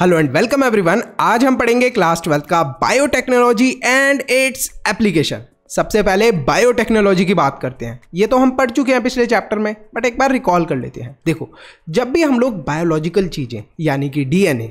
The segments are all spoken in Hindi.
हेलो एंड वेलकम एवरीवन आज हम पढ़ेंगे क्लास ट्वेल्थ का बायोटेक्नोलॉजी एंड इट्स एप्लीकेशन सबसे पहले बायोटेक्नोलॉजी की बात करते हैं ये तो हम पढ़ चुके हैं पिछले चैप्टर में बट एक बार रिकॉल कर लेते हैं देखो जब भी हम लोग बायोलॉजिकल चीज़ें यानी कि डीएनए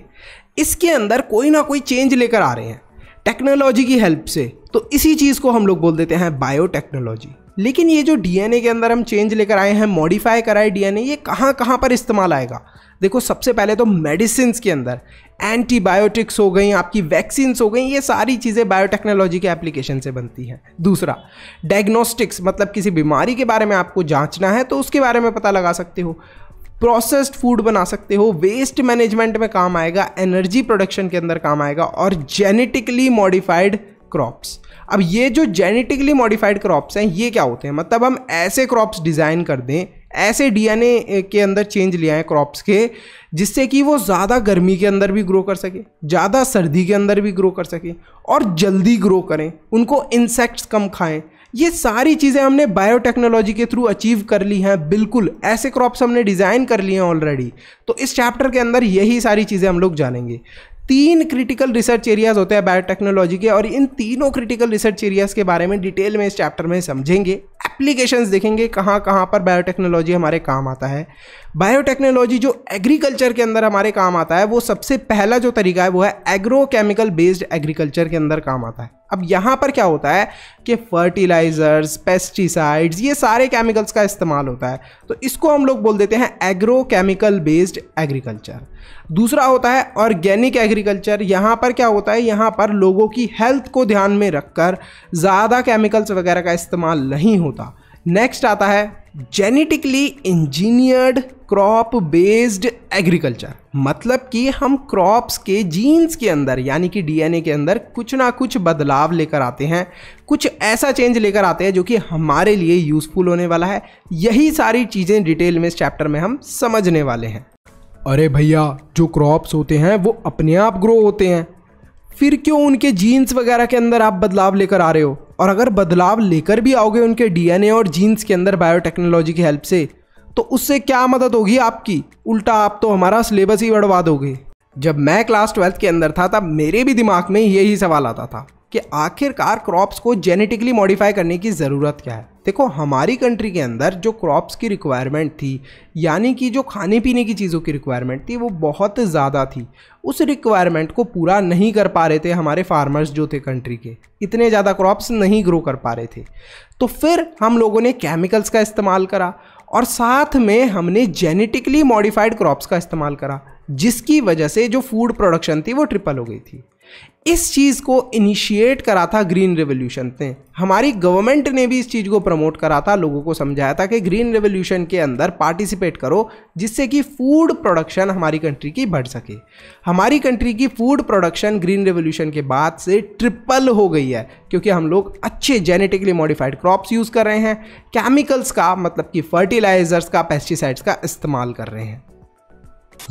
इसके अंदर कोई ना कोई चेंज लेकर आ रहे हैं टेक्नोलॉजी की हेल्प से तो इसी चीज़ को हम लोग बोल देते हैं बायोटेक्नोलॉजी लेकिन ये जो डीएनए के अंदर हम चेंज लेकर आए हैं मॉडिफाई कराए डीएनए ये कहाँ कहाँ पर इस्तेमाल आएगा देखो सबसे पहले तो मेडिसिन के अंदर एंटीबायोटिक्स हो गई आपकी वैक्सीन्स हो गई ये सारी चीज़ें बायोटेक्नोलॉजी के एप्लीकेशन से बनती हैं दूसरा डायग्नोस्टिक्स मतलब किसी बीमारी के बारे में आपको जांचना है तो उसके बारे में पता लगा सकते हो प्रोसेस्ड फूड बना सकते हो वेस्ट मैनेजमेंट में काम आएगा एनर्जी प्रोडक्शन के अंदर काम आएगा और जेनेटिकली मॉडिफाइड क्रॉप्स अब ये जो जेनेटिकली मॉडिफाइड क्रॉप्स हैं ये क्या होते हैं मतलब हम ऐसे क्रॉप्स डिज़ाइन कर दें ऐसे डीएनए के अंदर चेंज ले आए क्रॉप्स के जिससे कि वो ज़्यादा गर्मी के अंदर भी ग्रो कर सके ज़्यादा सर्दी के अंदर भी ग्रो कर सके और जल्दी ग्रो करें उनको इंसेक्ट्स कम खाएं ये सारी चीज़ें हमने बायोटेक्नोलॉजी के थ्रू अचीव कर ली हैं बिल्कुल ऐसे क्रॉप्स हमने डिज़ाइन कर लिए हैं ऑलरेडी तो इस चैप्टर के अंदर यही सारी चीज़ें हम लोग जानेंगे तीन क्रिटिकल रिसर्च एरियाज होते हैं बायोटेक्नोलॉजी के और इन तीनों क्रिटिकल रिसर्च एरियाज के बारे में डिटेल में इस चैप्टर में समझेंगे एप्लीकेशंस देखेंगे कहाँ कहाँ पर बायोटेक्नोलॉजी हमारे काम आता है बायोटेक्नोलॉजी जो एग्रीकल्चर के अंदर हमारे काम आता है वो सबसे पहला जो तरीका है वो है एग्रोकेमिकल बेस्ड एग्रीकल्चर के अंदर काम आता है अब यहाँ पर क्या होता है कि फर्टिलाइजर्स पेस्टिसाइड्स ये सारे केमिकल्स का इस्तेमाल होता है तो इसको हम लोग बोल देते हैं एग्रोकेमिकल बेस्ड एग्रीकल्चर दूसरा होता है ऑर्गेनिक एग्रीकल्चर यहाँ पर क्या होता है यहाँ पर लोगों की हेल्थ को ध्यान में रखकर ज़्यादा केमिकल्स वगैरह का इस्तेमाल नहीं होता नेक्स्ट आता है genetically engineered crop based agriculture मतलब कि हम क्रॉप्स के जीन्स के अंदर यानी कि डीएनए के अंदर कुछ ना कुछ बदलाव लेकर आते हैं कुछ ऐसा चेंज लेकर आते हैं जो कि हमारे लिए यूज़फुल होने वाला है यही सारी चीज़ें डिटेल में इस चैप्टर में हम समझने वाले हैं अरे भैया जो क्रॉप्स होते हैं वो अपने आप ग्रो होते हैं फिर क्यों उनके जीन्स वगैरह के अंदर आप बदलाव लेकर आ रहे हो और अगर बदलाव लेकर भी आओगे उनके डीएनए और जीन्स के अंदर बायोटेक्नोलॉजी की हेल्प से तो उससे क्या मदद होगी आपकी उल्टा आप तो हमारा सिलेबस ही बढ़वा दोगे जब मैं क्लास ट्वेल्थ के अंदर था तब मेरे भी दिमाग में यही सवाल आता था कि आखिरकार क्रॉप्स को जेनेटिकली मॉडिफाई करने की ज़रूरत क्या है देखो हमारी कंट्री के अंदर जो क्रॉप्स की रिक्वायरमेंट थी यानी कि जो खाने पीने की चीज़ों की रिक्वायरमेंट थी वो बहुत ज़्यादा थी उस रिक्वायरमेंट को पूरा नहीं कर पा रहे थे हमारे फार्मर्स जो थे कंट्री के इतने ज़्यादा क्रॉप्स नहीं ग्रो कर पा रहे थे तो फिर हम लोगों ने केमिकल्स का इस्तेमाल करा और साथ में हमने जेनेटिकली मॉडिफाइड क्रॉप्स का इस्तेमाल करा जिसकी वजह से जो फूड प्रोडक्शन थी वो ट्रिपल हो गई थी इस चीज़ को इनिशिएट करा था ग्रीन रेवोल्यूशन ने हमारी गवर्नमेंट ने भी इस चीज़ को प्रमोट करा था लोगों को समझाया था कि ग्रीन रेवोल्यूशन के अंदर पार्टिसिपेट करो जिससे कि फूड प्रोडक्शन हमारी कंट्री की बढ़ सके हमारी कंट्री की फूड प्रोडक्शन ग्रीन रेवोल्यूशन के बाद से ट्रिपल हो गई है क्योंकि हम लोग अच्छे जेनेटिकली मॉडिफाइड क्रॉप्स यूज़ कर रहे हैं केमिकल्स का मतलब कि फर्टिलाइजर्स का पेस्टिसाइड्स का इस्तेमाल कर रहे हैं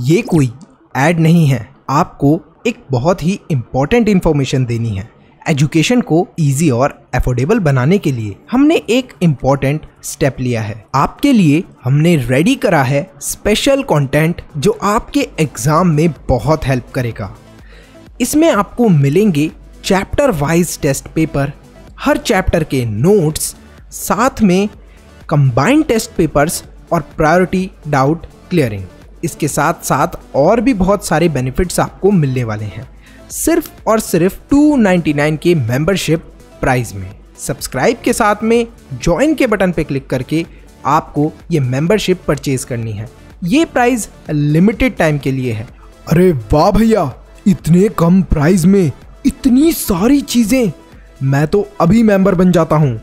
ये कोई ऐड नहीं है आपको एक बहुत ही इम्पॉर्टेंट इन्फॉर्मेशन देनी है एजुकेशन को इजी और एफोर्डेबल बनाने के लिए हमने एक इम्पॉर्टेंट स्टेप लिया है आपके लिए हमने रेडी करा है स्पेशल कंटेंट जो आपके एग्ज़ाम में बहुत हेल्प करेगा इसमें आपको मिलेंगे चैप्टर वाइज टेस्ट पेपर हर चैप्टर के नोट्स साथ में कंबाइंड टेस्ट पेपर्स और प्रायोरिटी डाउट क्लियरिंग इसके साथ साथ और भी बहुत सारे बेनिफिट्स आपको मिलने वाले हैं सिर्फ और सिर्फ 299 के मेंबरशिप प्राइस में सब्सक्राइब के साथ में ज्वाइन के बटन पर क्लिक करके आपको ये मेंबरशिप परचेज करनी है ये प्राइस लिमिटेड टाइम के लिए है अरे वाह भैया इतने कम प्राइस में इतनी सारी चीज़ें मैं तो अभी मेंबर बन जाता हूँ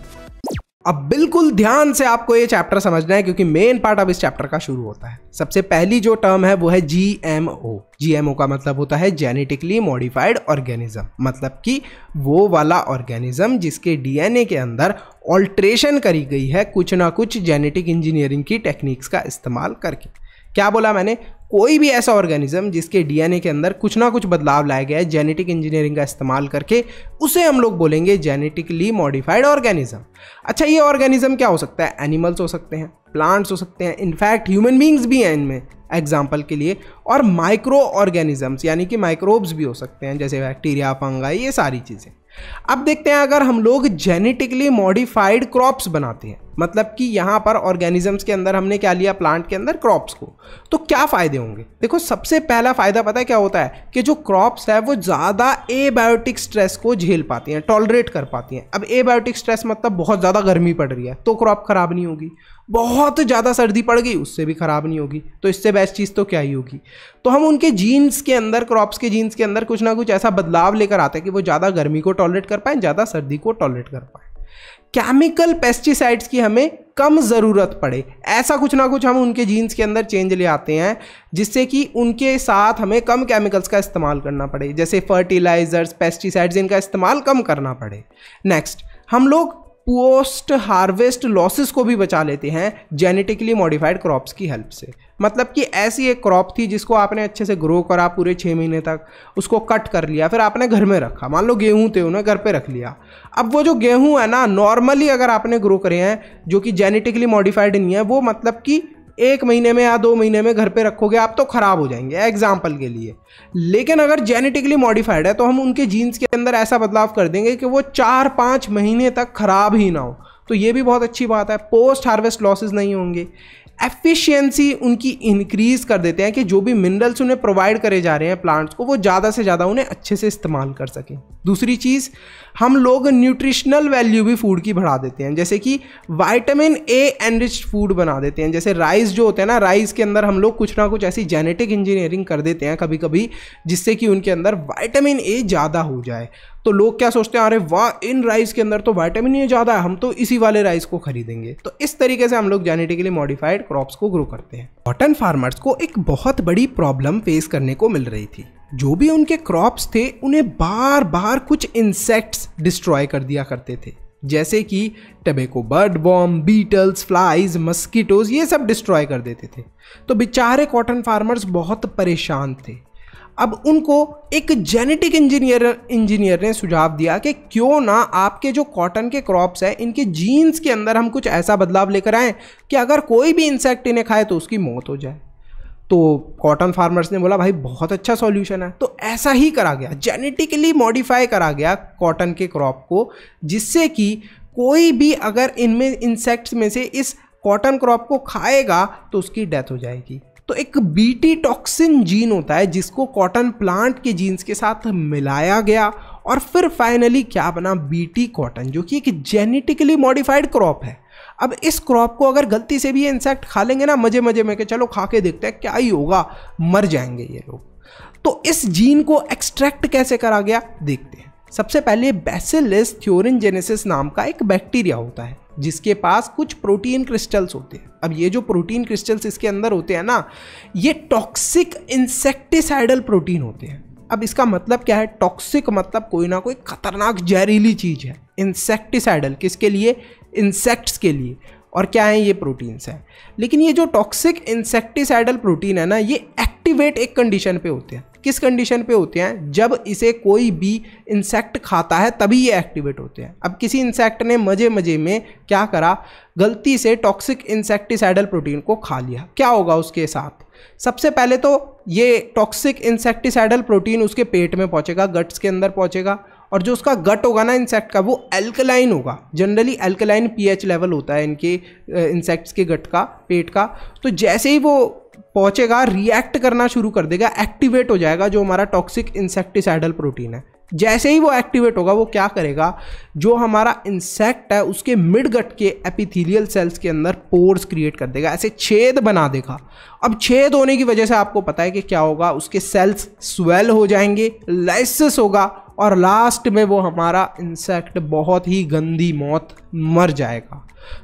अब बिल्कुल ध्यान से आपको ये चैप्टर समझना है क्योंकि मेन पार्ट अब इस चैप्टर का शुरू होता है सबसे पहली जो टर्म है वो है G M O G M O का मतलब होता है जेनेटिकली मॉडिफाइड ऑर्गेनिज्म मतलब कि वो वाला ऑर्गेनिज्म जिसके डीएनए के अंदर ऑल्ट्रेशन करी गई है कुछ ना कुछ जेनेटिक इंजीनियरिंग की टेक्निक्स का इस्तेमाल करके क्या बोला मैंने कोई भी ऐसा ऑर्गेनिज्म जिसके डीएनए के अंदर कुछ ना कुछ बदलाव लाया गया है जेनेटिक इंजीनियरिंग का इस्तेमाल करके उसे हम लोग बोलेंगे जेनेटिकली मॉडिफाइड ऑर्गेनिज्म अच्छा ये ऑर्गेनिज्म क्या हो सकता है एनिमल्स हो सकते हैं प्लांट्स हो सकते हैं इनफैक्ट ह्यूमन बींग्स भी हैं इनमें एग्जाम्पल के लिए और माइक्रो ऑर्गेनिजम्स यानी कि माइक्रोब्स भी हो सकते हैं जैसे बैक्टीरिया फंगा ये सारी चीज़ें अब देखते हैं अगर हम लोग जेनेटिकली मॉडिफाइड क्रॉप्स बनाते हैं मतलब कि यहाँ पर ऑर्गेनिजम्स के अंदर हमने क्या लिया प्लांट के अंदर क्रॉप्स को तो क्या फ़ायदे होंगे देखो सबसे पहला फ़ायदा पता है क्या होता है कि जो क्रॉप्स है वो ज़्यादा एबायोटिक स्ट्रेस को झेल पाती हैं टॉलरेट कर पाती हैं अब एबायोटिक स्ट्रेस मतलब बहुत ज़्यादा गर्मी पड़ रही है तो क्रॉप ख़राब नहीं होगी बहुत ज़्यादा सर्दी पड़ गई उससे भी ख़राब नहीं होगी तो इससे बेस्ट चीज़ तो क्या ही होगी तो हम उनके जीन्स के अंदर क्रॉप्स के जीन्स के अंदर कुछ ना कुछ ऐसा बदलाव लेकर आते हैं कि वो ज़्यादा गर्मी को टॉलरेट कर पाएँ ज़्यादा सर्दी को टॉलरेट कर पाएँ केमिकल पेस्टिसाइड्स की हमें कम ज़रूरत पड़े ऐसा कुछ ना कुछ हम उनके जीन्स के अंदर चेंज ले आते हैं जिससे कि उनके साथ हमें कम केमिकल्स का इस्तेमाल करना पड़े जैसे फर्टिलाइज़र्स पेस्टिसाइड्स इनका इस्तेमाल कम करना पड़े नेक्स्ट हम लोग पोस्ट हार्वेस्ट लॉसेस को भी बचा लेते हैं जेनेटिकली मॉडिफाइड क्रॉप्स की हेल्प से मतलब कि ऐसी एक क्रॉप थी जिसको आपने अच्छे से ग्रो करा पूरे छः महीने तक उसको कट कर लिया फिर आपने घर में रखा मान लो गेहूं थे उन्हें घर पे रख लिया अब वो जो गेहूं है ना नॉर्मली अगर आपने ग्रो करे हैं जो कि जेनेटिकली मॉडिफाइड नहीं है वो मतलब कि एक महीने में या दो महीने में घर पे रखोगे आप तो ख़राब हो जाएंगे एग्जाम्पल के लिए लेकिन अगर जेनेटिकली मॉडिफाइड है तो हम उनके जीन्स के अंदर ऐसा बदलाव कर देंगे कि वो चार पाँच महीने तक ख़राब ही ना हो तो ये भी बहुत अच्छी बात है पोस्ट हार्वेस्ट लॉसेज नहीं होंगे एफिशिएंसी उनकी इंक्रीज़ कर देते हैं कि जो भी मिनरल्स उन्हें प्रोवाइड करे जा रहे हैं प्लांट्स को वो ज़्यादा से ज़्यादा उन्हें अच्छे से इस्तेमाल कर सकें दूसरी चीज़ हम लोग न्यूट्रिशनल वैल्यू भी फूड की बढ़ा देते हैं जैसे कि वाइटामिन ए एनरिच फूड बना देते हैं जैसे राइस जो होते हैं ना राइस के अंदर हम लोग कुछ ना कुछ ऐसी जेनेटिक इंजीनियरिंग कर देते हैं कभी कभी जिससे कि उनके अंदर वाइटामिन ए ज़्यादा हो जाए तो लोग क्या सोचते हैं अरे वाह इन राइस के अंदर तो वाइटामिन ए ज़्यादा है हम तो इसी वाले राइस को खरीदेंगे तो इस तरीके से हम लोग जेनेटिकली मॉडिफाइड क्रॉप्स को ग्रो करते हैं कॉटन फार्मर्स को एक बहुत बड़ी प्रॉब्लम फेस करने को मिल रही थी जो भी उनके क्रॉप्स थे उन्हें बार बार कुछ इंसेक्ट्स डिस्ट्रॉय कर दिया करते थे जैसे कि tobacco budworm beetles flies mosquitoes ये सब डिस्ट्रॉय कर देते थे तो बेचारे कॉटन फार्मर्स बहुत परेशान थे अब उनको एक जेनेटिक इंजीनियर इंजीनियर ने सुझाव दिया कि क्यों ना आपके जो कॉटन के क्रॉप्स हैं इनके जीन्स के अंदर हम कुछ ऐसा बदलाव लेकर आएँ कि अगर कोई भी इंसेक्ट इन्हें खाए तो उसकी मौत हो जाए तो कॉटन फार्मर्स ने बोला भाई बहुत अच्छा सॉल्यूशन है तो ऐसा ही करा गया जेनेटिकली मॉडिफाई करा गया कॉटन के क्रॉप को जिससे कि कोई भी अगर इनमें इंसेक्ट्स में से इस कॉटन क्रॉप को खाएगा तो उसकी डेथ हो जाएगी तो एक बीटी टॉक्सिन जीन होता है जिसको कॉटन प्लांट के जीन्स के साथ मिलाया गया और फिर फाइनली क्या बना बीटी कॉटन जो कि एक जेनेटिकली मॉडिफाइड क्रॉप है अब इस क्रॉप को अगर गलती से भी ये इंसेक्ट खा लेंगे ना मज़े मज़े में के चलो खा के देखते हैं क्या ही होगा मर जाएंगे ये लोग तो इस जीन को एक्सट्रैक्ट कैसे करा गया देखते हैं सबसे पहले बेसिलिस थ्योरिन जेनेसिस नाम का एक बैक्टीरिया होता है जिसके पास कुछ प्रोटीन क्रिस्टल्स होते हैं अब ये जो प्रोटीन क्रिस्टल्स इसके अंदर होते हैं ना ये टॉक्सिक इंसेक्टिसाइडल प्रोटीन होते हैं अब इसका मतलब क्या है टॉक्सिक मतलब कोई ना कोई खतरनाक जहरीली चीज़ है इंसेक्टिसाइडल किसके लिए इंसेक्ट्स के लिए और क्या है ये प्रोटीन्स हैं लेकिन ये जो टॉक्सिक इंसेक्टिसाइडल प्रोटीन है ना ये एक्टिवेट एक कंडीशन पे होते हैं किस कंडीशन पे होते हैं जब इसे कोई भी इंसेक्ट खाता है तभी ये एक्टिवेट होते हैं अब किसी इंसेक्ट ने मज़े मज़े में क्या करा गलती से टॉक्सिक इंसेक्टिसाइडल प्रोटीन को खा लिया क्या होगा उसके साथ सबसे पहले तो ये टॉक्सिक इंसेक्टिसाइडल प्रोटीन उसके पेट में पहुँचेगा गट्स के अंदर पहुँचेगा और जो उसका गट होगा ना इंसेक्ट का वो एल्कलाइन होगा जनरली एल्कलाइन पीएच लेवल होता है इनके इंसेक्ट्स के गट का पेट का तो जैसे ही वो पहुँचेगा रिएक्ट करना शुरू कर देगा एक्टिवेट हो जाएगा जो हमारा टॉक्सिक इंसेक्टिसाइडल प्रोटीन है जैसे ही वो एक्टिवेट होगा वो क्या करेगा जो हमारा इंसेक्ट है उसके मिड गट के एपिथीलियल सेल्स के अंदर पोर्स क्रिएट कर देगा ऐसे छेद बना देगा अब छेद होने की वजह से आपको पता है कि क्या होगा उसके सेल्स स्वेल हो जाएंगे लाइसिस होगा और लास्ट में वो हमारा इंसेक्ट बहुत ही गंदी मौत मर जाएगा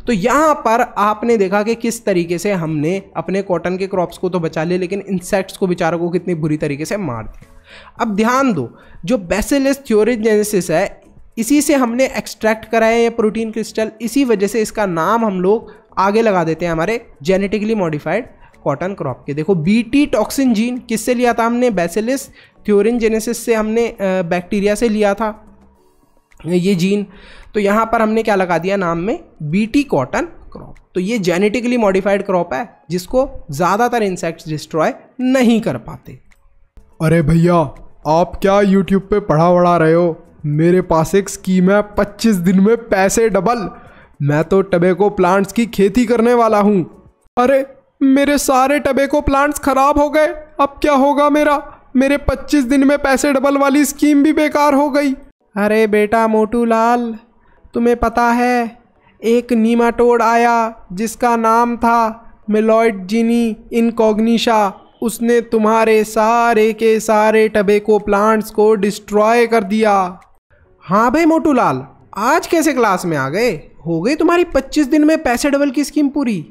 तो यहाँ पर आपने देखा कि किस तरीके से हमने अपने कॉटन के क्रॉप्स को तो बचा लिया लेकिन इंसेक्ट्स को बेचारों को कितनी बुरी तरीके से मार दिया अब ध्यान दो जो बेसिलस थ्योरीजेनेसिस है इसी से हमने एक्सट्रैक्ट कराया ये प्रोटीन क्रिस्टल इसी वजह से इसका नाम हम लोग आगे लगा देते हैं हमारे जेनेटिकली मॉडिफाइड कॉटन क्रॉप के देखो बीटी टॉक्सिन जीन किससे लिया था हमने बेसिलिस प्योरिन जेनेसिस से हमने बैक्टीरिया से लिया था ये जीन तो यहाँ पर हमने क्या लगा दिया नाम में बीटी कॉटन क्रॉप तो ये जेनेटिकली मॉडिफाइड क्रॉप है जिसको ज़्यादातर इंसेक्ट्स डिस्ट्रॉय नहीं कर पाते अरे भैया आप क्या यूट्यूब पे पढ़ा वढ़ा रहे हो मेरे पास एक स्कीम है पच्चीस दिन में पैसे डबल मैं तो टबेको प्लांट्स की खेती करने वाला हूँ अरे मेरे सारे टबेको प्लांट्स खराब हो गए अब क्या होगा मेरा मेरे 25 दिन में पैसे डबल वाली स्कीम भी बेकार हो गई अरे बेटा मोटू लाल तुम्हें पता है एक नीमाटोड आया जिसका नाम था मिलॉयड जिनी इनकॉग्निशा उसने तुम्हारे सारे के सारे टबेको प्लांट्स को डिस्ट्रॉय कर दिया हाँ भाई मोटू लाल आज कैसे क्लास में आ गए हो गई तुम्हारी 25 दिन में पैसे डबल की स्कीम पूरी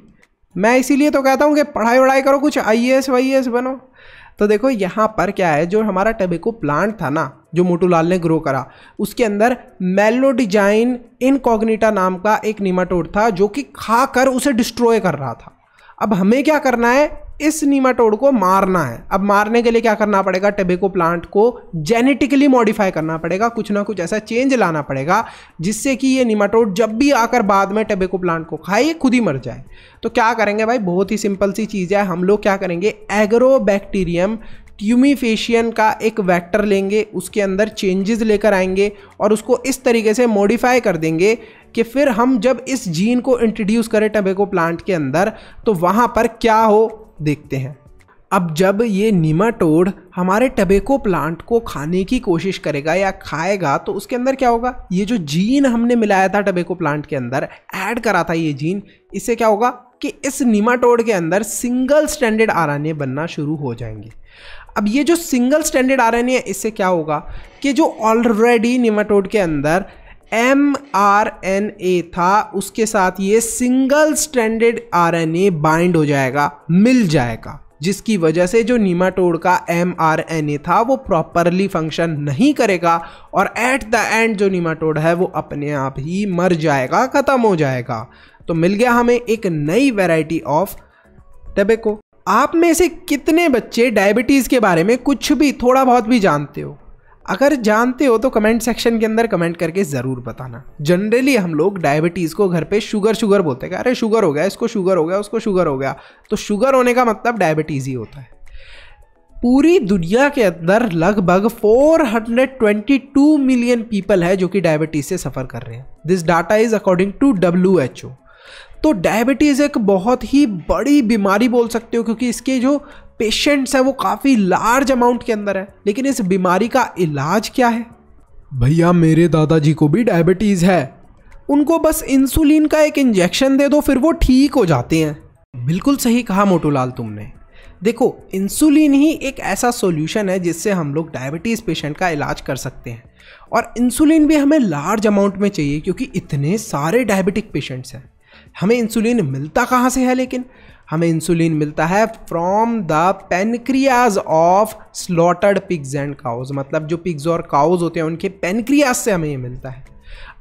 मैं इसीलिए तो कहता हूँ कि पढ़ाई वढ़ाई करो कुछ आई एस वाई एस बनो तो देखो यहाँ पर क्या है जो हमारा टबेको प्लांट था ना जो मोटूलाल ने ग्रो करा उसके अंदर मेलो डिजाइन इनकॉग्निटा नाम का एक निमाटोड था जो कि खाकर उसे डिस्ट्रॉय कर रहा था अब हमें क्या करना है इस नीमाटोड को मारना है अब मारने के लिए क्या करना पड़ेगा टेबेको प्लांट को जेनेटिकली मॉडिफाई करना पड़ेगा कुछ ना कुछ ऐसा चेंज लाना पड़ेगा जिससे कि ये नीमाटोड जब भी आकर बाद में टेबेको प्लांट को खाए ये खुद ही मर जाए तो क्या करेंगे भाई बहुत ही सिंपल सी चीज़ है हम लोग क्या करेंगे एग्रो बैक्टीरियम ट्यूमीफेशियन का एक वेक्टर लेंगे उसके अंदर चेंजेस लेकर आएंगे और उसको इस तरीके से मॉडिफाई कर देंगे कि फिर हम जब इस जीन को इंट्रोड्यूस करें टबेको प्लांट के अंदर तो वहाँ पर क्या हो देखते हैं अब जब ये नीमाटोड हमारे टबेको प्लांट को खाने की कोशिश करेगा या खाएगा तो उसके अंदर क्या होगा ये जो जीन हमने मिलाया था टबेको प्लांट के अंदर ऐड करा था ये जीन इससे क्या होगा कि इस निमाटोड के अंदर सिंगल स्टैंडर्ड आर बनना शुरू हो जाएंगे अब ये जो सिंगल स्टैंडर्ड आर है इससे क्या होगा कि जो ऑलरेडी निमाटोड के अंदर एम आर एन ए था उसके साथ ये single stranded R N A bind हो जाएगा मिल जाएगा जिसकी वजह से जो नीमाटोड का एम आर एन ए था वो प्रॉपरली फंक्शन नहीं करेगा और एट द एंड जो नीमाटोड है वो अपने आप ही मर जाएगा ख़त्म हो जाएगा तो मिल गया हमें एक नई वेराइटी ऑफ टबेको आप में से कितने बच्चे डायबिटीज़ के बारे में कुछ भी थोड़ा बहुत भी जानते हो अगर जानते हो तो कमेंट सेक्शन के अंदर कमेंट करके ज़रूर बताना जनरली हम लोग डायबिटीज़ को घर पे शुगर शुगर बोलते हैं अरे शुगर हो गया इसको शुगर हो गया उसको शुगर हो गया तो शुगर होने का मतलब डायबिटीज़ ही होता है पूरी दुनिया के अंदर लगभग 422 मिलियन पीपल है जो कि डायबिटीज़ से सफ़र कर रहे हैं this data is according to W H O तो डायबिटीज़ एक बहुत ही बड़ी बीमारी बोल सकते हो क्योंकि इसके जो पेशेंट्स हैं वो काफ़ी लार्ज अमाउंट के अंदर है लेकिन इस बीमारी का इलाज क्या है भैया मेरे दादाजी को भी डायबिटीज़ है उनको बस इंसुलिन का एक इंजेक्शन दे दो फिर वो ठीक हो जाते हैं बिल्कुल सही कहा मोटूलाल तुमने देखो इंसुलिन ही एक ऐसा सॉल्यूशन है जिससे हम लोग डायबिटीज़ पेशेंट का इलाज कर सकते हैं और इंसुलिन भी हमें लार्ज अमाउंट में चाहिए क्योंकि इतने सारे डायबिटिक पेशेंट्स हैं हमें इंसुलिन मिलता कहाँ से है लेकिन हमें इंसुलिन मिलता है from the pancreas of slaughtered pigs and cows मतलब जो पिग्स और काउज होते हैं उनके पेनक्रियाज से हमें ये मिलता है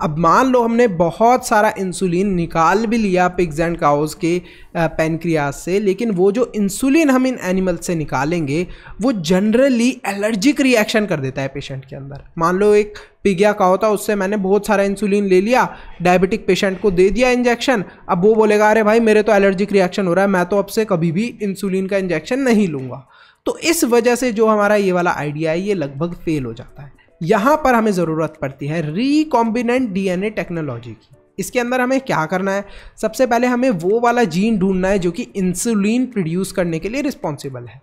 अब मान लो हमने बहुत सारा इंसुलिन निकाल भी लिया पिग्स एंड काउज के पेनक्रियाज से लेकिन वो जो इंसुलिन हम इन एनिमल से निकालेंगे वो जनरली एलर्जिक रिएक्शन कर देता है पेशेंट के अंदर मान लो एक पिगिया का होता उससे मैंने बहुत सारा इंसुलिन ले लिया डायबिटिक पेशेंट को दे दिया इंजेक्शन अब वो बोलेगा अरे भाई मेरे तो एलर्जिक रिएक्शन हो रहा है मैं तो अब से कभी भी इंसुलिन का इंजेक्शन नहीं लूँगा तो इस वजह से जो हमारा ये वाला आइडिया है ये लगभग फेल हो जाता है यहाँ पर हमें ज़रूरत पड़ती है रिकॉम्बिनेंट डीएनए टेक्नोलॉजी की इसके अंदर हमें क्या करना है सबसे पहले हमें वो वाला जीन ढूंढना है जो कि इंसुलिन प्रोड्यूस करने के लिए रिस्पॉन्सिबल है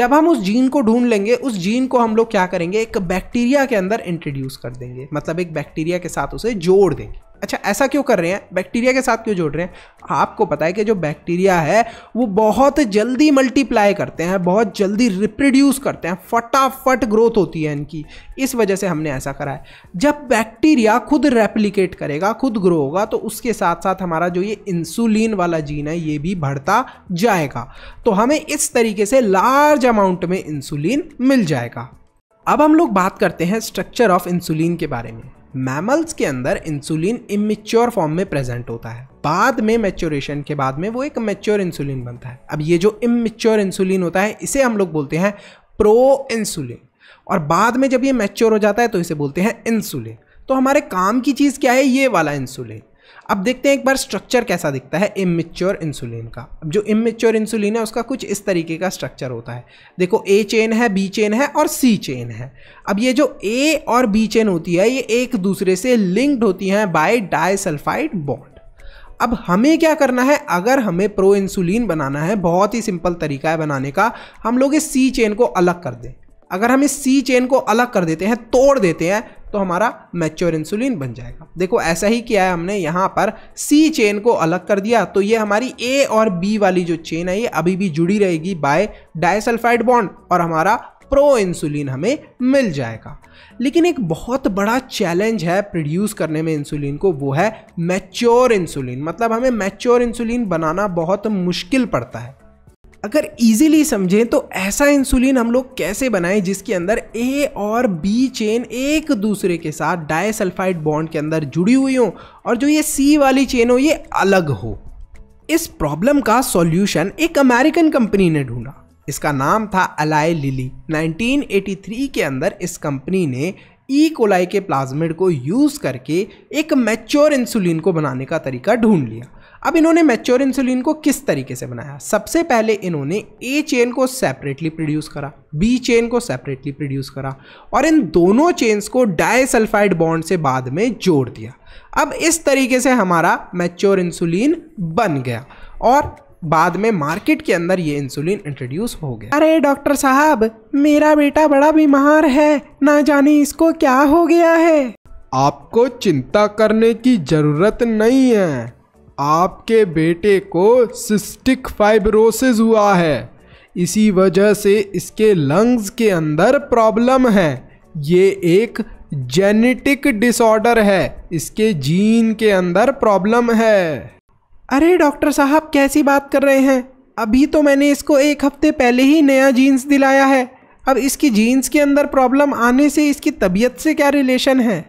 जब हम उस जीन को ढूंढ लेंगे उस जीन को हम लोग क्या करेंगे एक बैक्टीरिया के अंदर इंट्रोड्यूस कर देंगे मतलब एक बैक्टीरिया के साथ उसे जोड़ देंगे अच्छा ऐसा क्यों कर रहे हैं बैक्टीरिया के साथ क्यों जोड़ रहे हैं आपको पता है कि जो बैक्टीरिया है वो बहुत जल्दी मल्टीप्लाई करते हैं बहुत जल्दी रिप्रोड्यूस करते हैं फटाफट ग्रोथ होती है इनकी इस वजह से हमने ऐसा करा है जब बैक्टीरिया खुद रेप्लिकेट करेगा खुद ग्रो होगा तो उसके साथ साथ हमारा जो ये इंसुलिन वाला जीन है ये भी बढ़ता जाएगा तो हमें इस तरीके से लार्ज अमाउंट में इंसुलिन मिल जाएगा अब हम लोग बात करते हैं स्ट्रक्चर ऑफ इंसुलिन के बारे में मैमल्स के अंदर इंसुलिन इमेच्योर फॉर्म में प्रेजेंट होता है बाद में मेच्योरेशन के बाद में वो एक मेच्योर इंसुलिन बनता है अब ये जो इमेच्योर इंसुलिन होता है इसे हम लोग बोलते हैं प्रो इंसुलिन और बाद में जब ये मेच्योर हो जाता है तो इसे बोलते हैं इंसुलिन तो हमारे काम की चीज़ क्या है ये वाला इंसुलिन अब देखते हैं एक बार स्ट्रक्चर कैसा दिखता है इमेच्योर इंसुलिन का अब जो इमेच्योर इंसुलिन है उसका कुछ इस तरीके का स्ट्रक्चर होता है देखो ए चेन है बी चेन है और सी चेन है अब ये जो ए और बी चेन होती है ये एक दूसरे से लिंक्ड होती हैं बाय डाइसल्फाइड बॉन्ड अब हमें क्या करना है अगर हमें प्रो इंसुलिन बनाना है बहुत ही सिंपल तरीका है बनाने का हम लोग इस सी चेन को अलग कर दें अगर हम इस सी चेन को अलग कर देते हैं तोड़ देते हैं तो हमारा मैच्योर इंसुलिन बन जाएगा देखो ऐसा ही किया है हमने यहाँ पर सी चेन को अलग कर दिया तो ये हमारी ए और बी वाली जो चेन है ये अभी भी जुड़ी रहेगी बाय डायसल्फाइड बॉन्ड और हमारा प्रो इंसुलिन हमें मिल जाएगा लेकिन एक बहुत बड़ा चैलेंज है प्रोड्यूस करने में इंसुलिन को वो है मैच्योर इंसुलिन मतलब हमें मैच्योर इंसुलिन बनाना बहुत मुश्किल पड़ता है अगर इजीली समझें तो ऐसा इंसुलिन हम लोग कैसे बनाएं जिसके अंदर ए और बी चेन एक दूसरे के साथ डायसल्फाइड बॉन्ड के अंदर जुड़ी हुई हो और जो ये सी वाली चेन हो ये अलग हो इस प्रॉब्लम का सॉल्यूशन एक अमेरिकन कंपनी ने ढूंढा इसका नाम था अलाई लिली 1983 के अंदर इस कंपनी ने ई e. कोलाई के प्लाज्मिड को यूज़ करके एक मैच्योर इंसुलिन को बनाने का तरीका ढूंढ लिया अब इन्होंने मैच्योर इंसुलिन को किस तरीके से बनाया सबसे पहले इन्होंने ए चेन को सेपरेटली प्रोड्यूस करा बी चेन को सेपरेटली प्रोड्यूस करा और इन दोनों चेन्स को डायसल्फाइड बॉन्ड से बाद में जोड़ दिया अब इस तरीके से हमारा मैच्योर इंसुलिन बन गया और बाद में मार्केट के अंदर ये इंसुलिन इंट्रोड्यूस हो गया अरे डॉक्टर साहब मेरा बेटा बड़ा बीमार है ना जाने इसको क्या हो गया है आपको चिंता करने की जरूरत नहीं है आपके बेटे को सिस्टिक फाइब्रोसिस हुआ है इसी वजह से इसके लंग्स के अंदर प्रॉब्लम है ये एक जेनेटिक डिसऑर्डर है इसके जीन के अंदर प्रॉब्लम है अरे डॉक्टर साहब कैसी बात कर रहे हैं अभी तो मैंने इसको एक हफ्ते पहले ही नया जीन्स दिलाया है अब इसकी जीन्स के अंदर प्रॉब्लम आने से इसकी तबीयत से क्या रिलेशन है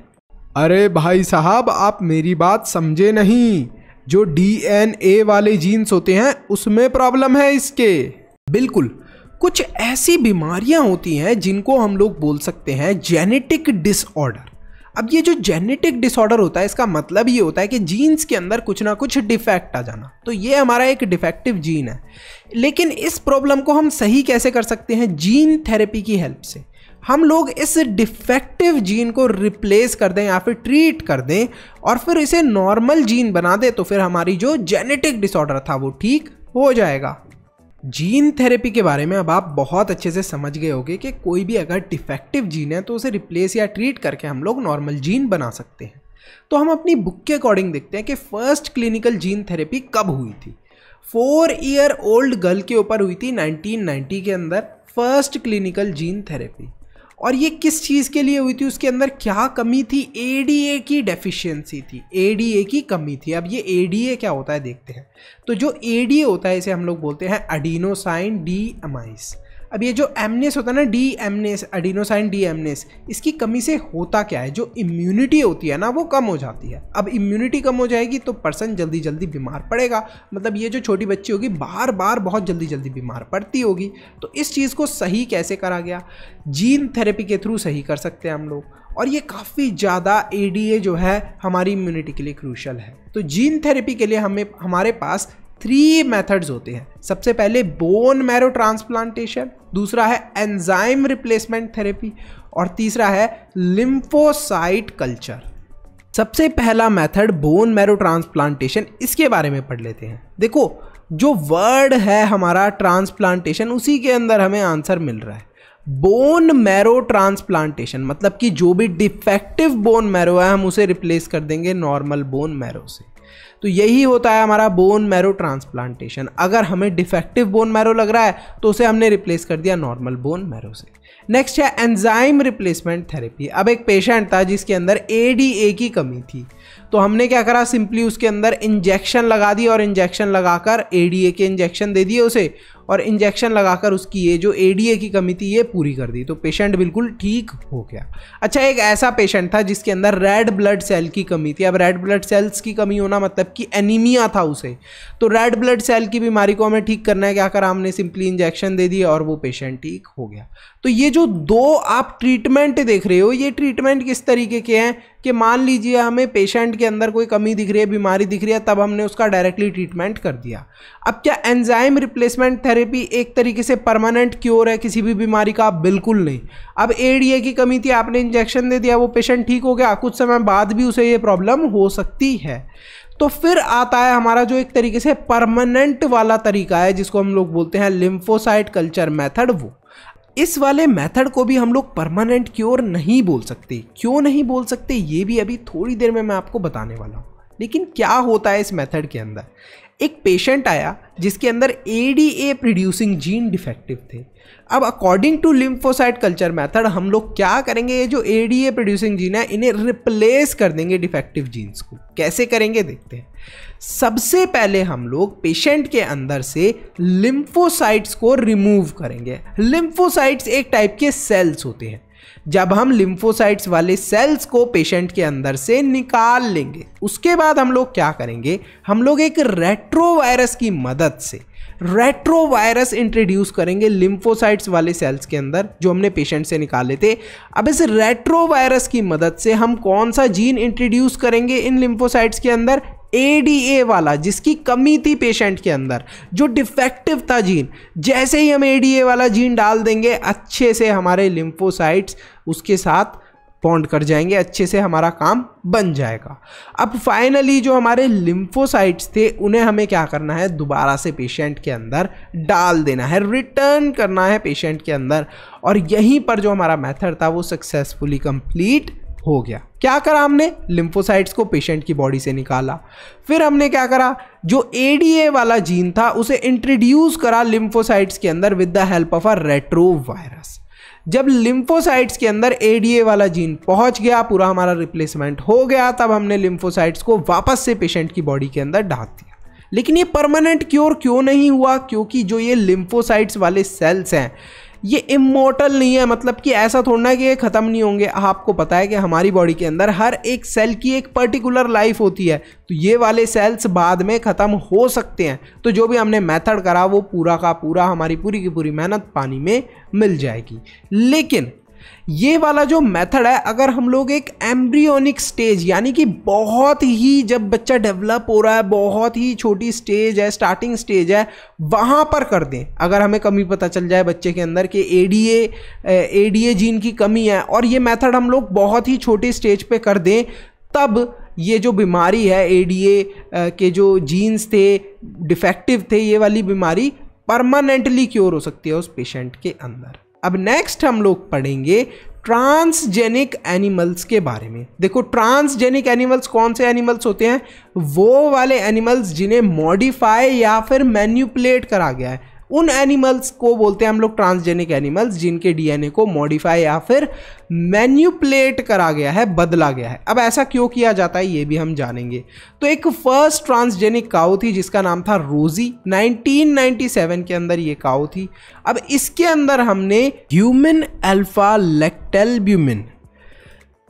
अरे भाई साहब आप मेरी बात समझे नहीं जो डीएनए वाले जीन्स होते हैं उसमें प्रॉब्लम है इसके बिल्कुल कुछ ऐसी बीमारियां होती हैं जिनको हम लोग बोल सकते हैं जेनेटिक डिसऑर्डर अब ये जो जेनेटिक डिसऑर्डर होता है इसका मतलब ये होता है कि जीन्स के अंदर कुछ ना कुछ डिफेक्ट आ जाना तो ये हमारा एक डिफेक्टिव जीन है लेकिन इस प्रॉब्लम को हम सही कैसे कर सकते हैं जीन थेरेपी की हेल्प से हम लोग इस डिफेक्टिव जीन को रिप्लेस कर दें या फिर ट्रीट कर दें और फिर इसे नॉर्मल जीन बना दें तो फिर हमारी जो जेनेटिक डिसऑर्डर था वो ठीक हो जाएगा जीन थेरेपी के बारे में अब आप बहुत अच्छे से समझ गए होगे कि कोई भी अगर डिफेक्टिव जीन है तो उसे रिप्लेस या ट्रीट करके हम लोग नॉर्मल जीन बना सकते हैं तो हम अपनी बुक के अकॉर्डिंग देखते हैं कि फर्स्ट क्लिनिकल जीन थेरेपी कब हुई थी फोर ईयर ओल्ड गर्ल के ऊपर हुई थी 1990 के अंदर फर्स्ट क्लिनिकल जीन थेरेपी और ये किस चीज़ के लिए हुई थी उसके अंदर क्या कमी थी ए की डेफिशिएंसी थी ए की कमी थी अब ये ए क्या होता है देखते हैं तो जो ए होता है इसे हम लोग बोलते हैं अडीनोसाइन डी अमाइस अब ये जो एमनेस होता है ना deaminase adenosine deaminase इसकी कमी से होता क्या है जो इम्यूनिटी होती है ना वो कम हो जाती है अब इम्यूनिटी कम हो जाएगी तो पर्सन जल्दी जल्दी बीमार पड़ेगा मतलब ये जो छोटी बच्ची होगी बार बार बहुत जल्दी जल्दी बीमार पड़ती होगी तो इस चीज़ को सही कैसे करा गया जीन थेरेपी के थ्रू सही कर सकते हैं हम लोग और ये काफ़ी ज़्यादा ए जो है हमारी इम्यूनिटी के लिए क्रूशल है तो जीन थेरेपी के लिए हमें हमारे पास थ्री मेथड्स होते हैं सबसे पहले बोन मैरो ट्रांसप्लांटेशन दूसरा है एंजाइम रिप्लेसमेंट थेरेपी और तीसरा है लिम्फोसाइट कल्चर सबसे पहला मेथड बोन मैरो ट्रांसप्लांटेशन इसके बारे में पढ़ लेते हैं देखो जो वर्ड है हमारा ट्रांसप्लांटेशन उसी के अंदर हमें आंसर मिल रहा है बोन मैरो ट्रांसप्लांटेशन मतलब कि जो भी डिफेक्टिव बोन मैरो है हम उसे रिप्लेस कर देंगे नॉर्मल बोन मैरो से तो यही होता है हमारा बोन मैरो ट्रांसप्लांटेशन अगर हमें डिफेक्टिव बोन मैरो लग रहा है तो उसे हमने रिप्लेस कर दिया नॉर्मल बोन मैरो से नेक्स्ट है एंजाइम रिप्लेसमेंट थेरेपी अब एक पेशेंट था जिसके अंदर ए डी ए की कमी थी तो हमने क्या करा सिंपली उसके अंदर इंजेक्शन लगा दी और इंजेक्शन लगाकर ए डी ए के इंजेक्शन दे दिए उसे और इंजेक्शन लगाकर उसकी ये जो एडीए की कमी थी ये पूरी कर दी तो पेशेंट बिल्कुल ठीक हो गया अच्छा एक ऐसा पेशेंट था जिसके अंदर रेड ब्लड सेल की कमी थी अब रेड ब्लड सेल्स की कमी होना मतलब कि एनीमिया था उसे तो रेड ब्लड सेल की बीमारी को हमें ठीक करना है क्या कर हमने सिंपली इंजेक्शन दे दिए और वो पेशेंट ठीक हो गया तो ये जो दो आप ट्रीटमेंट देख रहे हो ये ट्रीटमेंट किस तरीके के हैं कि मान लीजिए हमें पेशेंट के अंदर कोई कमी दिख रही है बीमारी दिख रही है तब हमने उसका डायरेक्टली ट्रीटमेंट कर दिया अब क्या एंजाइम रिप्लेसमेंट थेरेपी थेरेपी एक तरीके से परमानेंट क्योर है किसी भी बीमारी का बिल्कुल नहीं अब एडीए की कमी थी आपने इंजेक्शन दे दिया वो पेशेंट ठीक हो गया कुछ समय बाद भी उसे ये प्रॉब्लम हो सकती है तो फिर आता है हमारा जो एक तरीके से परमानेंट वाला तरीका है जिसको हम लोग बोलते हैं लिम्फोसाइट कल्चर मेथड वो इस वाले मेथड को भी हम लोग परमानेंट क्योर नहीं बोल सकते क्यों नहीं बोल सकते ये भी अभी थोड़ी देर में मैं आपको बताने वाला हूँ लेकिन क्या होता है इस मेथड के अंदर एक पेशेंट आया जिसके अंदर A D A producing gene defective थे अब according to lymphocyte culture method हम लोग क्या करेंगे ये जो A D A producing gene है इन्हें रिप्लेस कर देंगे डिफेक्टिव जीन्स को कैसे करेंगे देखते हैं सबसे पहले हम लोग पेशेंट के अंदर से लिम्फोसाइट्स को रिमूव करेंगे लिम्फोसाइट्स एक टाइप के सेल्स होते हैं जब हम लिम्फोसाइट्स वाले सेल्स को पेशेंट के अंदर से निकाल लेंगे उसके बाद हम लोग क्या करेंगे हम लोग एक रेट्रोवायरस की मदद से रेट्रोवायरस इंट्रोड्यूस करेंगे लिम्फोसाइट्स वाले सेल्स के अंदर जो हमने पेशेंट से निकाले थे अब इस रेट्रोवायरस की मदद से हम कौन सा जीन इंट्रोड्यूस करेंगे इन लिम्फोसाइट्स के अंदर ए वाला जिसकी कमी थी पेशेंट के अंदर जो डिफेक्टिव था जीन जैसे ही हम ए वाला जीन डाल देंगे अच्छे से हमारे लिम्फोसाइट्स उसके साथ पॉन्ड कर जाएंगे अच्छे से हमारा काम बन जाएगा अब फाइनली जो हमारे लिम्फोसाइट्स थे उन्हें हमें क्या करना है दोबारा से पेशेंट के अंदर डाल देना है रिटर्न करना है पेशेंट के अंदर और यहीं पर जो हमारा मेथड था वो सक्सेसफुली कंप्लीट हो गया क्या करा हमने लिम्फोसाइट्स को पेशेंट की बॉडी से निकाला फिर हमने क्या करा जो ए वाला जीन था उसे इंट्रोड्यूस करा लिम्फोसाइट्स के अंदर with the help of a retro virus जब लिम्फोसाइट्स के अंदर ए वाला जीन पहुंच गया पूरा हमारा रिप्लेसमेंट हो गया तब हमने लिम्फोसाइट्स को वापस से पेशेंट की बॉडी के अंदर ढाक दिया लेकिन ये परमानेंट क्योर क्यों नहीं हुआ क्योंकि जो ये लिम्फोसाइट्स वाले सेल्स हैं ये इमोटल नहीं है मतलब कि ऐसा थोड़ा ना कि ये ख़त्म नहीं होंगे आपको पता है कि हमारी बॉडी के अंदर हर एक सेल की एक पर्टिकुलर लाइफ होती है तो ये वाले सेल्स बाद में ख़त्म हो सकते हैं तो जो भी हमने मेथड करा वो पूरा का पूरा हमारी पूरी की पूरी मेहनत पानी में मिल जाएगी लेकिन ये वाला जो मेथड है अगर हम लोग एक एम्ब्रियोनिक स्टेज यानी कि बहुत ही जब बच्चा डेवलप हो रहा है बहुत ही छोटी स्टेज है स्टार्टिंग स्टेज है वहाँ पर कर दें अगर हमें कमी पता चल जाए बच्चे के अंदर कि A D A D A gene की कमी है और ये मेथड हम लोग बहुत ही छोटे स्टेज पे कर दें तब ये जो बीमारी है ए डी ए के जो जीन्स थे डिफेक्टिव थे ये वाली बीमारी परमानेंटली क्योर हो सकती है उस पेशेंट के अंदर अब नेक्स्ट हम लोग पढ़ेंगे ट्रांसजेनिक एनिमल्स के बारे में देखो ट्रांसजेनिक एनिमल्स कौन से एनिमल्स होते हैं वो वाले एनिमल्स जिन्हें मॉडिफाई या फिर मैन्यूपलेट करा गया है उन एनिमल्स को बोलते हैं हम लोग ट्रांसजेनिक एनिमल्स जिनके डीएनए को मॉडिफाई या फिर मैन्यूपलेट करा गया है बदला गया है अब ऐसा क्यों किया जाता है ये भी हम जानेंगे तो एक फर्स्ट ट्रांसजेनिक काऊ थी जिसका नाम था रोजी 1997 के अंदर ये काउ थी अब इसके अंदर हमने ह्यूमन अल्फा लेक्टेलब्यूमिन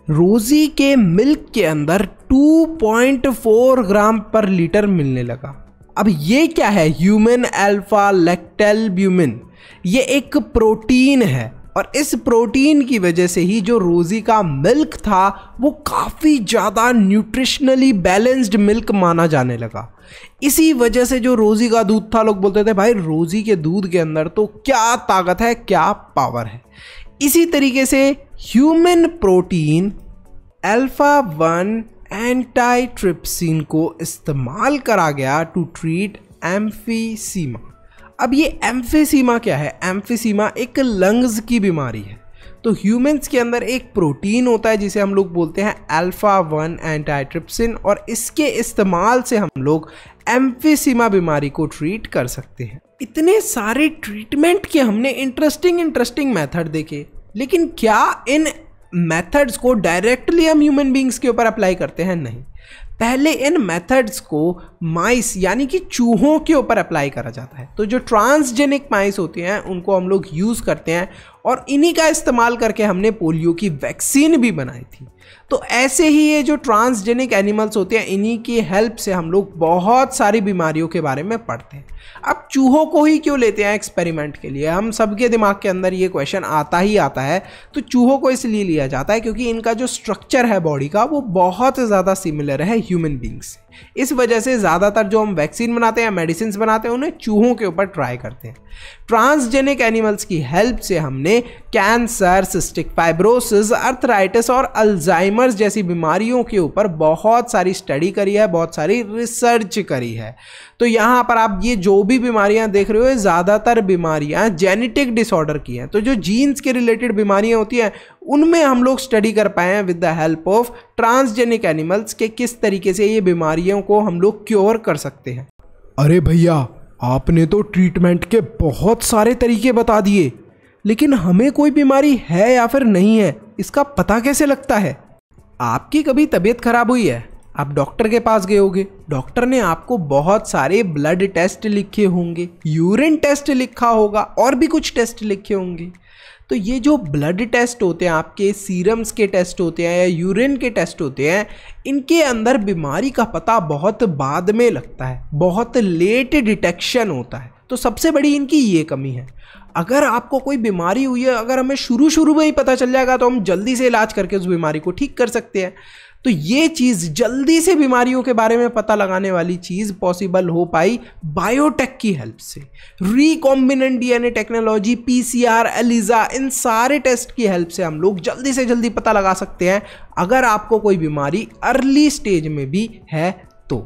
रोजी के मिल्क के अंदर 2.4 ग्राम पर लीटर मिलने लगा अब ये क्या है ह्यूमन अल्फा लेक्टेलब्यूमिन ब्यूमिन ये एक प्रोटीन है और इस प्रोटीन की वजह से ही जो रोज़ी का मिल्क था वो काफ़ी ज़्यादा न्यूट्रिशनली बैलेंस्ड मिल्क माना जाने लगा इसी वजह से जो रोज़ी का दूध था लोग बोलते थे भाई रोज़ी के दूध के अंदर तो क्या ताकत है क्या पावर है इसी तरीके से human protein alpha one antitrypsin को इस्तेमाल करा गया टू ट्रीट एम्फीसीमा अब ये एम्फीसीमा क्या है एम्फीसीमा एक लंग्स की बीमारी है तो ह्यूमंस के अंदर एक प्रोटीन होता है जिसे हम लोग बोलते हैं अल्फ़ा वन एंटाइट्रिप्सिन और इसके इस्तेमाल से हम लोग एम्फीसीमा बीमारी को ट्रीट कर सकते हैं इतने सारे ट्रीटमेंट के हमने इंटरेस्टिंग इंटरेस्टिंग मेथड देखे लेकिन क्या इन मेथड्स को डायरेक्टली हम ह्यूमन बींग्स के ऊपर अप्लाई करते हैं नहीं पहले इन मेथड्स को माइस यानी कि चूहों के ऊपर अप्लाई करा जाता है तो जो ट्रांसजेनिक माइस होते हैं उनको हम लोग यूज़ करते हैं और इन्हीं का इस्तेमाल करके हमने पोलियो की वैक्सीन भी बनाई थी तो ऐसे ही ये जो ट्रांसजेनिक एनिमल्स होते हैं इन्हीं की हेल्प से हम लोग बहुत सारी बीमारियों के बारे में पढ़ते हैं अब चूहों को ही क्यों लेते हैं एक्सपेरिमेंट के लिए हम सबके दिमाग के अंदर ये क्वेश्चन आता ही आता है तो चूहों को इसलिए लिया जाता है क्योंकि इनका जो स्ट्रक्चर है बॉडी का वो बहुत ज़्यादा सिमिलर है ह्यूमन बींग्स से इस वजह से ज़्यादातर जो हम वैक्सीन बनाते हैं मेडिसिन बनाते हैं उन्हें चूहों के ऊपर ट्राई करते हैं ट्रांसजेनिक एनिमल्स की हेल्प से हमने कैंसर सिस्टिक फाइब्रोसिस अर्थराइटिस और अल्जाइमर्स जैसी बीमारियों के ऊपर बहुत सारी स्टडी करी है बहुत सारी रिसर्च करी है तो यहाँ पर आप ये जो भी बीमारियाँ देख रहे हो ज़्यादातर बीमारियाँ जेनेटिक डिसऑर्डर की हैं तो जो जीन्स के रिलेटेड बीमारियाँ होती हैं उनमें हम लोग स्टडी कर पाए हैं with the help of transgenic animals के किस तरीके से ये बीमारियों को हम लोग क्योर कर सकते हैं अरे भैया आपने तो ट्रीटमेंट के बहुत सारे तरीके बता दिए लेकिन हमें कोई बीमारी है या फिर नहीं है इसका पता कैसे लगता है आपकी कभी तबीयत खराब हुई है आप डॉक्टर के पास गए होगे डॉक्टर ने आपको बहुत सारे ब्लड टेस्ट लिखे होंगे यूरिन टेस्ट लिखा होगा और भी कुछ टेस्ट लिखे होंगे तो ये जो ब्लड टेस्ट होते हैं आपके सीरम्स के टेस्ट होते हैं या यूरिन के टेस्ट होते हैं इनके अंदर बीमारी का पता बहुत बाद में लगता है बहुत लेट डिटेक्शन होता है तो सबसे बड़ी इनकी ये कमी है अगर आपको कोई बीमारी हुई है अगर हमें शुरू शुरू में ही पता चल जाएगा तो हम जल्दी से इलाज करके उस बीमारी को ठीक कर सकते हैं तो ये चीज़ जल्दी से बीमारियों के बारे में पता लगाने वाली चीज़ पॉसिबल हो पाई बायोटेक की हेल्प से recombinant DNA technology PCR ELISA इन सारे टेस्ट की हेल्प से हम लोग जल्दी से जल्दी पता लगा सकते हैं अगर आपको कोई बीमारी अर्ली स्टेज में भी है तो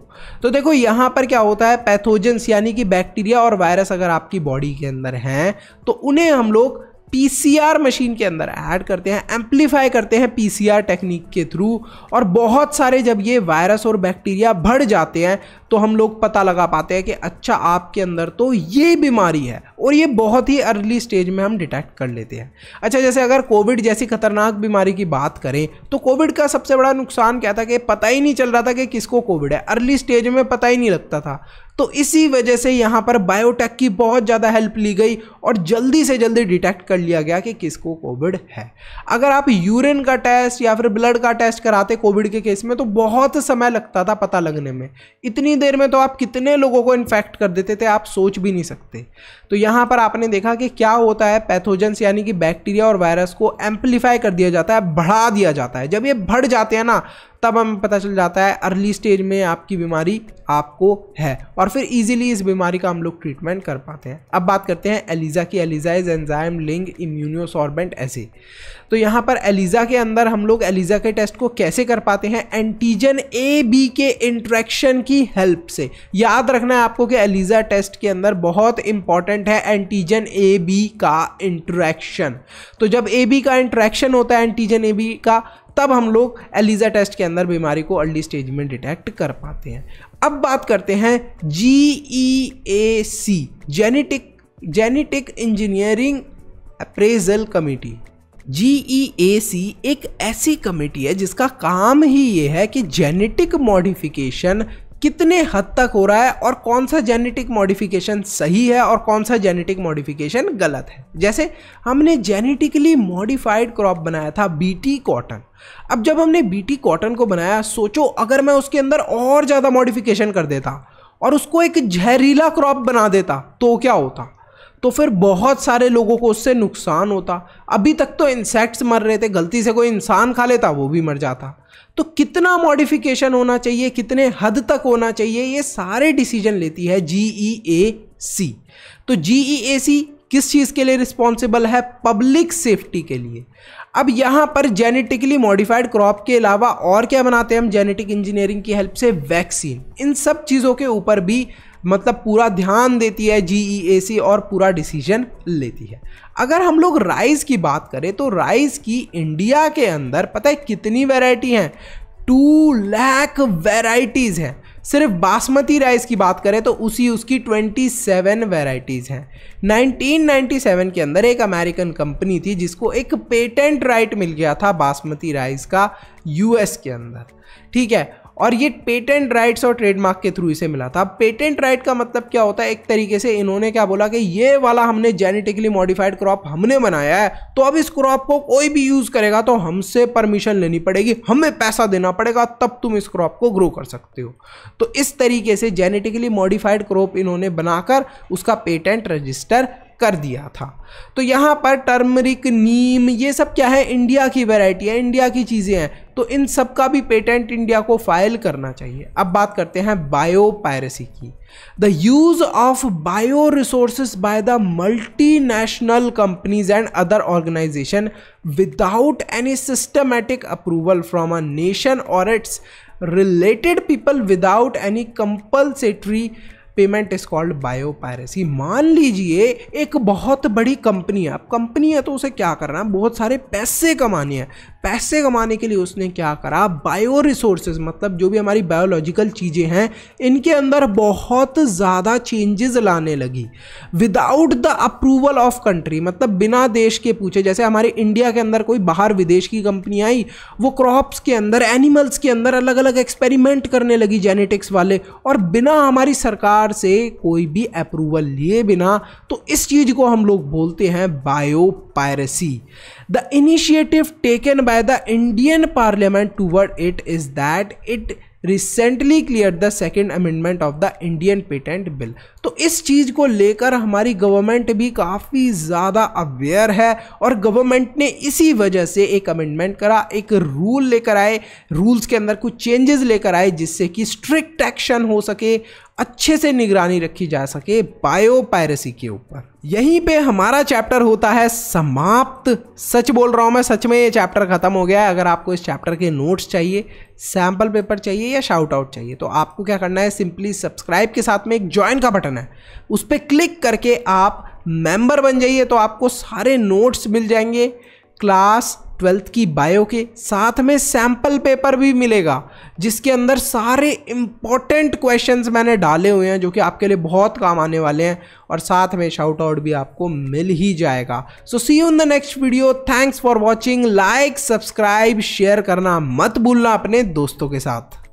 तो देखो यहाँ पर क्या होता है पैथोजेंस यानी कि बैक्टीरिया और वायरस अगर आपकी बॉडी के अंदर हैं तो उन्हें हम लोग पीसीआर मशीन के अंदर ऐड करते हैं एम्पलीफाई करते हैं पीसीआर टेक्निक के थ्रू और बहुत सारे जब ये वायरस और बैक्टीरिया बढ़ जाते हैं तो हम लोग पता लगा पाते हैं कि अच्छा आपके अंदर तो ये बीमारी है और ये बहुत ही अर्ली स्टेज में हम डिटेक्ट कर लेते हैं अच्छा जैसे अगर कोविड जैसी खतरनाक बीमारी की बात करें तो कोविड का सबसे बड़ा नुकसान क्या था कि पता ही नहीं चल रहा था कि किसको कोविड है अर्ली स्टेज में पता ही नहीं लगता था तो इसी वजह से यहाँ पर बायोटेक की बहुत ज़्यादा हेल्प ली गई और जल्दी से जल्दी डिटेक्ट कर लिया गया कि किसको कोविड है अगर आप यूरिन का टेस्ट या फिर ब्लड का टेस्ट कराते कोविड के केस में तो बहुत समय लगता था पता लगने में इतनी इतनी देर में तो आप कितने लोगों को इन्फेक्ट कर देते थे आप सोच भी नहीं सकते तो यहाँ पर आपने देखा कि क्या होता है पैथोजेंस यानी कि बैक्टीरिया और वायरस को एम्पलीफाई कर दिया जाता है बढ़ा दिया जाता है जब ये बढ़ जाते हैं ना तब हमें पता चल जाता है अर्ली स्टेज में आपकी बीमारी आपको है और फिर इजीली इस बीमारी का हम लोग ट्रीटमेंट कर पाते हैं अब बात करते हैं एलिज़ा की एलिज़ा इज एंजाइम लिंग इम्यूनियोसॉर्बेंट ऐसे तो यहाँ पर एलिज़ा के अंदर हम लोग एलिज़ा के टेस्ट को कैसे कर पाते हैं एंटीजन ए बी के इंट्रैक्शन की हेल्प से याद रखना है आपको कि एलिज़ा टेस्ट के अंदर बहुत इंपॉर्टेंट है एंटीजन ए बी का इंट्रैक्शन तो जब ए बी का इंट्रैक्शन होता है एंटीजन ए बी का तब हम लोग एलिजा टेस्ट के अंदर बीमारी को अर्ली स्टेज में डिटेक्ट कर पाते हैं अब बात करते हैं G E A C genetic genetic engineering appraisal committee G E A C एक ऐसी कमेटी है जिसका काम ही ये है कि जेनेटिक मॉडिफिकेशन कितने हद तक हो रहा है और कौन सा जेनेटिक मॉडिफिकेशन सही है और कौन सा जेनेटिक मॉडिफिकेशन गलत है जैसे हमने जेनेटिकली मॉडिफाइड क्रॉप बनाया था बीटी कॉटन अब जब हमने बीटी कॉटन को बनाया सोचो अगर मैं उसके अंदर और ज़्यादा मॉडिफिकेशन कर देता और उसको एक जहरीला क्रॉप बना देता तो क्या होता तो फिर बहुत सारे लोगों को उससे नुकसान होता अभी तक तो इंसेक्ट्स मर रहे थे गलती से कोई इंसान खा लेता वो भी मर जाता तो कितना मॉडिफिकेशन होना चाहिए कितने हद तक होना चाहिए ये सारे डिसीजन लेती है जी ई ए सी तो जी ई ए सी किस चीज़ के लिए रिस्पॉन्सिबल है पब्लिक सेफ्टी के लिए अब यहाँ पर जेनेटिकली मॉडिफाइड क्रॉप के अलावा और क्या बनाते हैं हम जेनेटिक इंजीनियरिंग की हेल्प से वैक्सीन इन सब चीज़ों के ऊपर भी मतलब पूरा ध्यान देती है जी e और पूरा डिसीजन लेती है अगर हम लोग राइस की बात करें तो राइस की इंडिया के अंदर पता है कितनी वैरायटी हैं टू लैख वेराइटीज़ हैं सिर्फ बासमती राइस की बात करें तो उसी उसकी 27 वैरायटीज़ हैं 1997 के अंदर एक अमेरिकन कंपनी थी जिसको एक पेटेंट राइट मिल गया था बासमती राइस का यूएस के अंदर ठीक है और ये पेटेंट राइट्स और ट्रेडमार्क के थ्रू इसे मिला था अब पेटेंट राइट का मतलब क्या होता है एक तरीके से इन्होंने क्या बोला कि ये वाला हमने जेनेटिकली मॉडिफाइड क्रॉप हमने बनाया है तो अब इस क्रॉप को कोई भी यूज़ करेगा तो हमसे परमिशन लेनी पड़ेगी हमें पैसा देना पड़ेगा तब तुम इस क्रॉप को ग्रो कर सकते हो तो इस तरीके से जेनेटिकली मॉडिफाइड क्रॉप इन्होंने बनाकर उसका पेटेंट रजिस्टर कर दिया था तो यहाँ पर टर्मरिक नीम ये सब क्या है इंडिया की वैरायटी है इंडिया की चीज़ें हैं तो इन सब का भी पेटेंट इंडिया को फाइल करना चाहिए अब बात करते हैं बायो पायरेसी की the use of bioresource by the multinational companies and other organization without any systematic approval from a nation और its related people without any compulsory payment is called biopiracy मान लीजिए एक बहुत बड़ी कंपनी है अब कंपनी है तो उसे क्या करना है बहुत सारे पैसे कमाने हैं पैसे कमाने के लिए उसने क्या करा बायो रिसोर्सेज मतलब जो भी हमारी बायोलॉजिकल चीज़ें हैं इनके अंदर बहुत ज़्यादा चेंजेस लाने लगी without the approval of country मतलब बिना देश के पूछे जैसे हमारे इंडिया के अंदर कोई बाहर विदेश की कंपनी आई वो क्रॉप्स के अंदर एनिमल्स के अंदर अलग अलग एक्सपेरिमेंट करने लगी जेनेटिक्स वाले और बिना हमारी सरकार से कोई भी अप्रूवल लिए बिना तो इस चीज़ को हम लोग बोलते हैं biopiracy the initiative taken by the Indian parliament toward it is that it recently clear the second amendment of the Indian patent bill तो इस चीज़ को लेकर हमारी गवर्नमेंट भी काफ़ी ज़्यादा अवेयर है और गवर्नमेंट ने इसी वजह से एक अमेंडमेंट करा एक रूल लेकर आए रूल्स के अंदर कुछ चेंजेस लेकर आए जिससे कि स्ट्रिक्ट एक्शन हो सके अच्छे से निगरानी रखी जा सके बायो पायरेसी के ऊपर यहीं पे हमारा चैप्टर होता है समाप्त सच बोल रहा हूँ मैं सच में ये चैप्टर ख़त्म हो गया है अगर आपको इस चैप्टर के नोट्स चाहिए सैम्पल पेपर चाहिए या शाउट आउट चाहिए तो आपको क्या करना है सिंपली सब्सक्राइब के साथ में एक ज्वाइन का बटन है उस पर क्लिक करके आप मेंबर बन जाइए तो आपको सारे नोट्स मिल जाएंगे क्लास ट्वेल्थ की बायो के साथ में सैम्पल पेपर भी मिलेगा जिसके अंदर सारे इम्पॉर्टेंट क्वेश्चंस मैंने डाले हुए हैं जो कि आपके लिए बहुत काम आने वाले हैं और साथ में शाउट आउट भी आपको मिल ही जाएगा so see you in the next video thanks for watching like subscribe share करना मत भूलना अपने दोस्तों के साथ